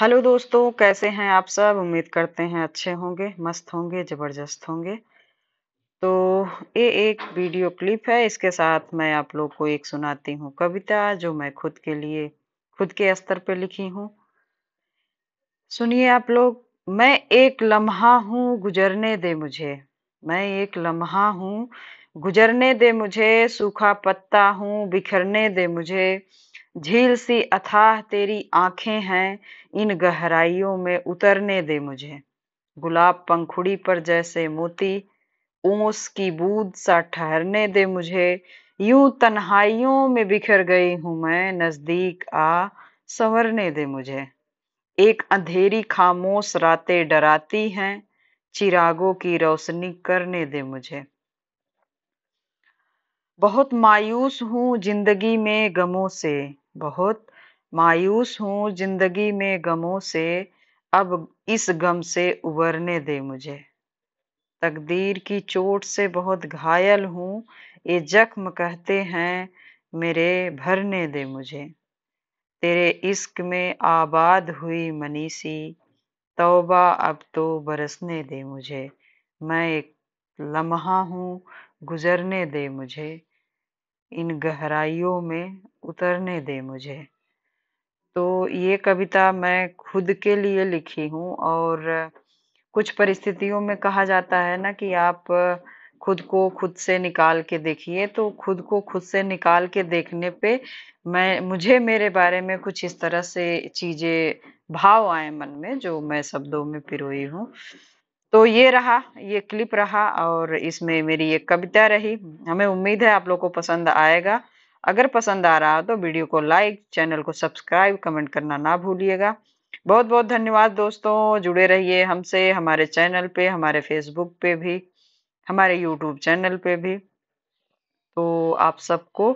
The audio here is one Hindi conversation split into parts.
हेलो दोस्तों कैसे हैं आप सब उम्मीद करते हैं अच्छे होंगे मस्त होंगे ज़बरदस्त होंगे तो ये एक वीडियो क्लिप है इसके साथ मैं आप लोग को एक सुनाती हूँ कविता जो मैं खुद के लिए खुद के स्तर पे लिखी हूँ सुनिए आप लोग मैं एक लम्हा हूँ गुजरने दे मुझे मैं एक लम्हा हूँ गुजरने दे मुझे सूखा पत्ता हूँ बिखरने दे मुझे झील सी अथाह तेरी आंखें हैं इन गहराइयों में उतरने दे मुझे गुलाब पंखुड़ी पर जैसे मोती ओस की बूद सा ठहरने दे मुझे यूं तन्हाइयों में बिखर गई हूं मैं नजदीक आ संवरने दे मुझे एक अंधेरी खामोश रातें डराती हैं चिरागों की रोशनी करने दे मुझे बहुत मायूस हूँ जिंदगी में गमों से बहुत मायूस हूँ जिंदगी में गमों से अब इस गम से उबरने दे मुझे तकदीर की चोट से बहुत घायल हूँ ये जख्म कहते हैं मेरे भरने दे मुझे तेरे इश्क में आबाद हुई मनीषी तौबा अब तो बरसने दे मुझे मैं एक लम्हा हूँ गुजरने दे मुझे इन गहराइयों में उतरने दे मुझे तो ये कविता मैं खुद के लिए लिखी हूँ और कुछ परिस्थितियों में कहा जाता है ना कि आप खुद को खुद से निकाल के देखिए तो खुद को खुद से निकाल के देखने पे मैं मुझे मेरे बारे में कुछ इस तरह से चीज़ें भाव आए मन में जो मैं शब्दों में पिरोई हूँ तो ये रहा ये क्लिप रहा और इसमें मेरी ये कविता रही हमें उम्मीद है आप लोग को पसंद आएगा अगर पसंद आ रहा हो तो वीडियो को लाइक चैनल को सब्सक्राइब कमेंट करना ना भूलिएगा बहुत बहुत धन्यवाद दोस्तों जुड़े रहिए हमसे हमारे चैनल पे हमारे फेसबुक पे भी हमारे यूट्यूब चैनल पे भी तो आप सबको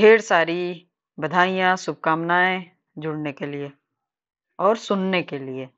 ढेर सारी बधाइयाँ शुभकामनाएँ जुड़ने के लिए और सुनने के लिए